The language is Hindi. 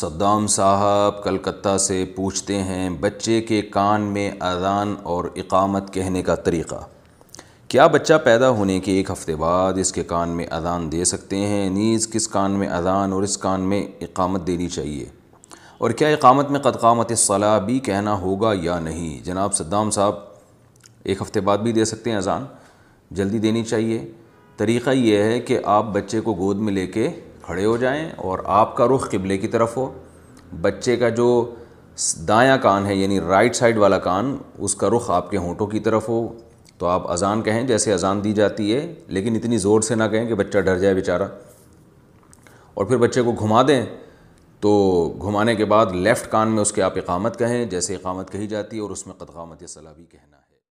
सद्दाम साहब कलकत्ता से पूछते हैं बच्चे के कान में अजान और इकामत कहने का तरीक़ा क्या बच्चा पैदा होने के एक हफ़्ते बाद इसके कान में अजान दे सकते हैं नीज़ किस कान में अजान और इस कान में इकामत देनी चाहिए और क्या इकामत में कदकामत सलाह भी कहना होगा या नहीं जनाब सद्दाम साहब एक हफ़्ते बाद भी दे सकते हैं अजान जल्दी देनी चाहिए तरीक़ा यह है कि आप बच्चे को गोद में लेके खड़े हो जाएं और आपका रुख किबले की तरफ हो बच्चे का जो दायां कान है यानी राइट साइड वाला कान उसका रुख आपके होंठों की तरफ हो तो आप अजान कहें जैसे अजान दी जाती है लेकिन इतनी ज़ोर से ना कहें कि बच्चा डर जाए बेचारा और फिर बच्चे को घुमा दें तो घुमाने के बाद लेफ़्ट कान में उसके आप इकामत कहें जैसे इकामत कही जाती है और उसमें कदकामत सलाह भी कहना है